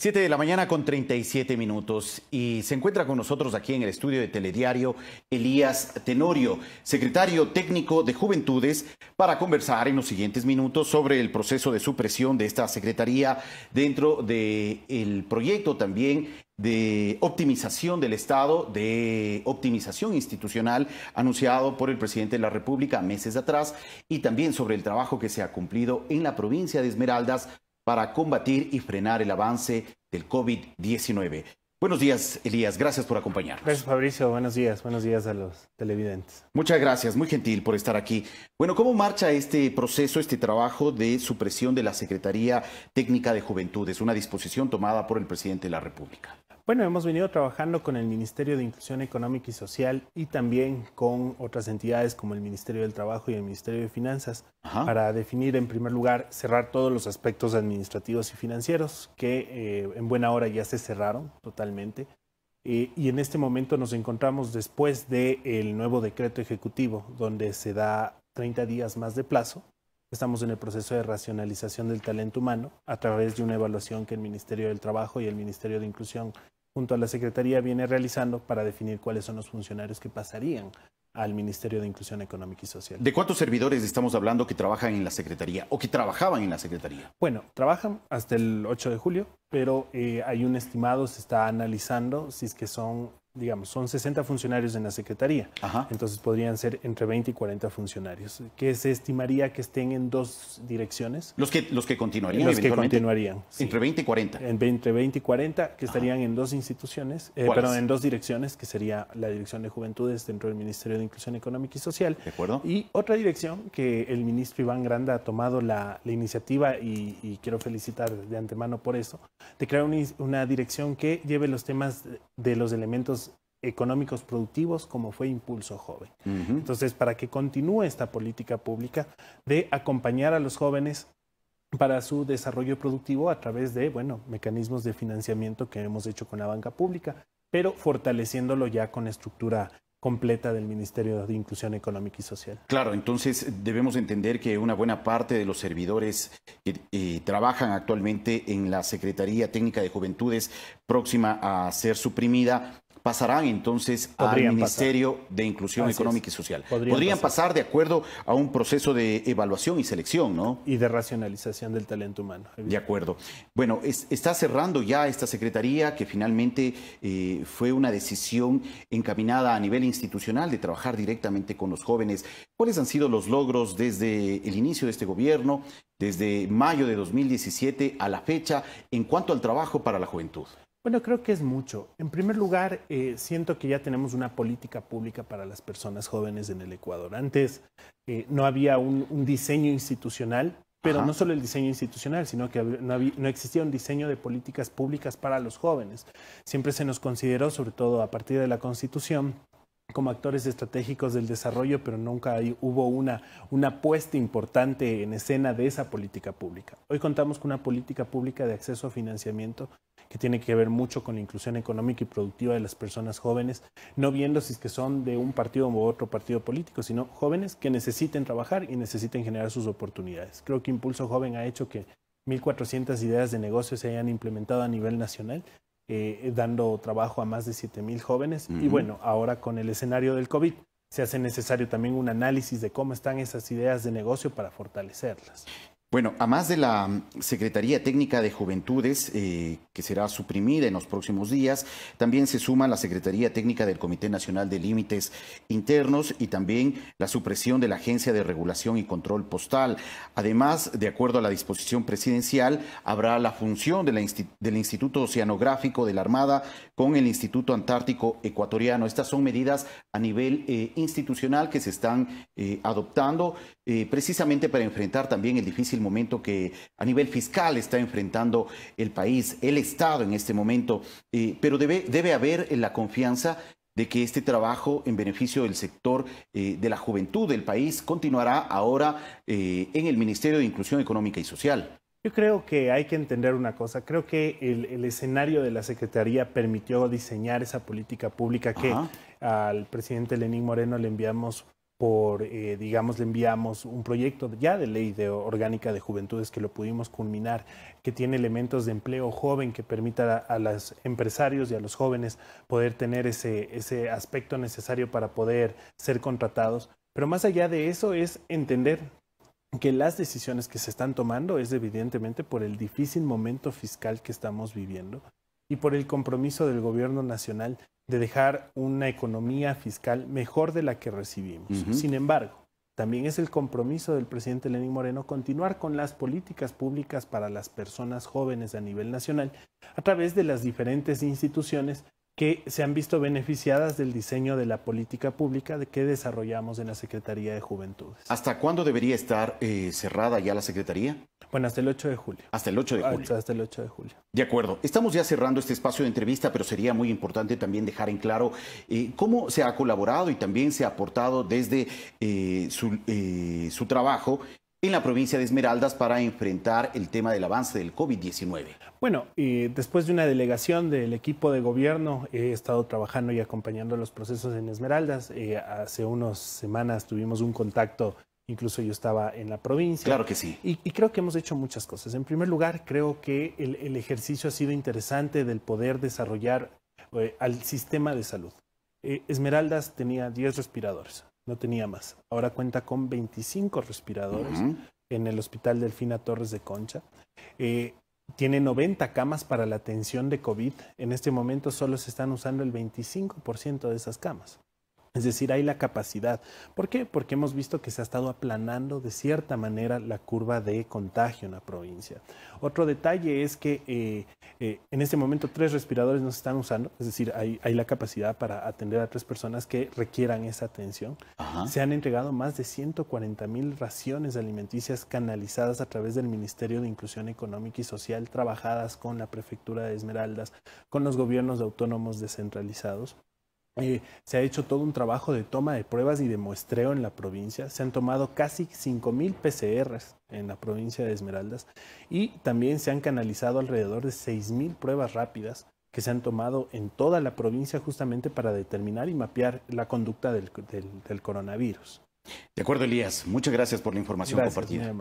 7 de la mañana con 37 minutos y se encuentra con nosotros aquí en el estudio de Telediario Elías Tenorio, secretario técnico de Juventudes, para conversar en los siguientes minutos sobre el proceso de supresión de esta secretaría dentro del proyecto también de optimización del Estado, de optimización institucional anunciado por el presidente de la República meses atrás y también sobre el trabajo que se ha cumplido en la provincia de Esmeraldas para combatir y frenar el avance del COVID-19. Buenos días, Elías. Gracias por acompañarnos. Gracias, Fabricio. Buenos días. Buenos días a los televidentes. Muchas gracias. Muy gentil por estar aquí. Bueno, ¿cómo marcha este proceso, este trabajo de supresión de la Secretaría Técnica de Juventudes? Una disposición tomada por el presidente de la República. Bueno, hemos venido trabajando con el Ministerio de Inclusión Económica y Social y también con otras entidades como el Ministerio del Trabajo y el Ministerio de Finanzas para definir, en primer lugar, cerrar todos los aspectos administrativos y financieros que eh, en buena hora ya se cerraron totalmente. Eh, y en este momento nos encontramos después del nuevo decreto ejecutivo, donde se da 30 días más de plazo. Estamos en el proceso de racionalización del talento humano a través de una evaluación que el Ministerio del Trabajo y el Ministerio de Inclusión junto a la Secretaría viene realizando para definir cuáles son los funcionarios que pasarían al Ministerio de Inclusión Económica y Social. ¿De cuántos servidores estamos hablando que trabajan en la Secretaría o que trabajaban en la Secretaría? Bueno, trabajan hasta el 8 de julio, pero eh, hay un estimado, se está analizando si es que son digamos, son 60 funcionarios en la Secretaría, entonces podrían ser entre 20 y 40 funcionarios, que se estimaría que estén en dos direcciones. Los que, los que continuarían. Los que continuarían. Entre 20 y 40. Entre 20 y 40, que estarían en dos instituciones, eh, perdón, en dos direcciones, que sería la Dirección de Juventudes dentro del Ministerio de Inclusión Económica y Social. De acuerdo. Y otra dirección que el ministro Iván Granda ha tomado la, iniciativa y, y, quiero felicitar de antemano por eso, de crear una, una dirección que lleve los temas de los elementos económicos productivos como fue Impulso Joven. Entonces, para que continúe esta política pública de acompañar a los jóvenes para su desarrollo productivo a través de, bueno, mecanismos de financiamiento que hemos hecho con la banca pública, pero fortaleciéndolo ya con estructura completa del Ministerio de Inclusión Económica y Social. Claro, entonces debemos entender que una buena parte de los servidores que eh, trabajan actualmente en la Secretaría Técnica de Juventudes próxima a ser suprimida pasarán entonces al Ministerio de Inclusión Económica y Social. Podrían, pasar. de acuerdo a un proceso de evaluación y selección, ¿no? Y de racionalización del talento humano. De acuerdo. Bueno, está cerrando ya esta Secretaría que finalmente eh, fue una decisión encaminada a nivel institucional de trabajar directamente con los jóvenes. ¿Cuáles han sido los logros desde el inicio de este gobierno, desde mayo de 2017 a la fecha, en cuanto al trabajo para la juventud? Bueno, creo que es mucho. En primer lugar, eh, siento que ya tenemos una política pública para las personas jóvenes en el Ecuador. Antes eh, no había un, diseño institucional, pero no solo el diseño institucional, sino que no, existía un diseño de políticas públicas para los jóvenes. Siempre se nos consideró, sobre todo a partir de la Constitución, como actores estratégicos del desarrollo, pero nunca hubo una, una apuesta importante en escena de esa política pública. Hoy contamos con una política pública de acceso a financiamiento que tiene que ver mucho con la inclusión económica y productiva de las personas jóvenes, no viendo si es que son de un partido u otro partido político, sino jóvenes que necesiten trabajar y necesiten generar sus oportunidades. Creo que Impulso Joven ha hecho que 1.400 ideas de negocio se hayan implementado a nivel nacional eh, dando trabajo a más de 7.000 jóvenes. Y bueno, ahora con el escenario del COVID, se hace necesario también un análisis de cómo están esas ideas de negocio para fortalecerlas. Bueno, a de la mm, Secretaría Técnica de Juventudes, eh, que será suprimida en los próximos días, también se suma la Secretaría Técnica del Comité Nacional de Límites Internos y también la supresión de la Agencia de Regulación y Control Postal. Además, de acuerdo a la disposición presidencial, habrá la función del Instituto Oceanográfico de la Armada con el Instituto Antártico Ecuatoriano. Estas son medidas a nivel eh, institucional que se están eh, adoptando precisamente para enfrentar también el difícil momento que a nivel fiscal está enfrentando el país, el Estado en este momento, eh, pero debe, debe haber eh, la confianza de que este trabajo en beneficio del sector eh, de la juventud del país continuará ahora en el Ministerio de Inclusión Económica y Social. Yo creo que hay que entender una cosa. Creo que el, escenario de la Secretaría permitió diseñar esa política pública que al presidente Lenín Moreno le enviamos por, eh, digamos, le enviamos un proyecto ya de ley de orgánica de juventudes que lo pudimos culminar, que tiene elementos de empleo joven que permita a, los empresarios y a los jóvenes poder tener ese, ese aspecto necesario para poder ser contratados. Pero más allá de eso es entender que las decisiones que se están tomando es evidentemente por el difícil momento fiscal que estamos viviendo y por el compromiso del gobierno nacional de dejar una economía fiscal mejor de la que recibimos. Sin embargo, también es el compromiso del presidente Lenín Moreno continuar con las políticas públicas para las personas jóvenes a nivel nacional a través de las diferentes instituciones que se han visto beneficiadas del diseño de la política pública de que desarrollamos en la Secretaría de Juventudes. ¿Hasta cuándo debería estar eh, cerrada ya la Secretaría? Bueno, hasta el 8 de julio. Hasta el 8 de ah, julio. Hasta, el 8 de julio. De acuerdo. Estamos ya cerrando este espacio de entrevista, pero sería muy importante también dejar en claro eh, cómo se ha colaborado y también se ha aportado desde eh, su trabajo en la provincia de Esmeraldas para enfrentar el tema del avance del COVID-19. Bueno, después de una delegación del equipo de gobierno, he estado trabajando y acompañando los procesos en Esmeraldas. Eh, hace unas semanas tuvimos un contacto, incluso yo estaba en la provincia. Claro que sí. Y, creo que hemos hecho muchas cosas. En primer lugar, creo que el, ejercicio ha sido interesante del poder desarrollar eh, al sistema de salud. Eh, Esmeraldas tenía 10 respiradores no tenía más. Ahora cuenta con 25 respiradores en el Hospital Delfina Torres de Concha. Eh, tiene 90 camas para la atención de COVID. En este momento solo se están usando el 25% de esas camas. Es decir, hay la capacidad. ¿Por qué? Porque hemos visto que se ha estado aplanando de cierta manera la curva de contagio en la provincia. Otro detalle es que eh, eh, en este momento tres respiradores no se están usando, es decir, hay, la capacidad para atender a tres personas que requieran esa atención. Se han entregado más de 140 mil raciones alimenticias canalizadas a través del Ministerio de Inclusión Económica y Social, trabajadas con la Prefectura de Esmeraldas, con los gobiernos autónomos descentralizados. Eh, se ha hecho todo un trabajo de toma de pruebas y de muestreo en la provincia. Se han tomado casi mil PCRs en la provincia de Esmeraldas y también se han canalizado alrededor de mil pruebas rápidas que se han tomado en toda la provincia justamente para determinar y mapear la conducta del, coronavirus. De acuerdo, Elías. Muchas gracias por la información compartida.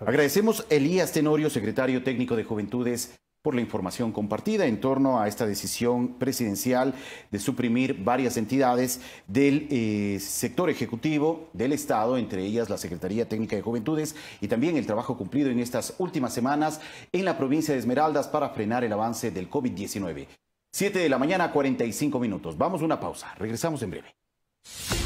Agradecemos Elías Tenorio, secretario técnico de Juventudes por la información compartida en torno a esta decisión presidencial de suprimir varias entidades del eh, sector ejecutivo del Estado, entre ellas la Secretaría Técnica de Juventudes y también el trabajo cumplido en estas últimas semanas en la provincia de Esmeraldas para frenar el avance del COVID-19. Siete de la mañana, 45 minutos. Vamos a una pausa. Regresamos en breve.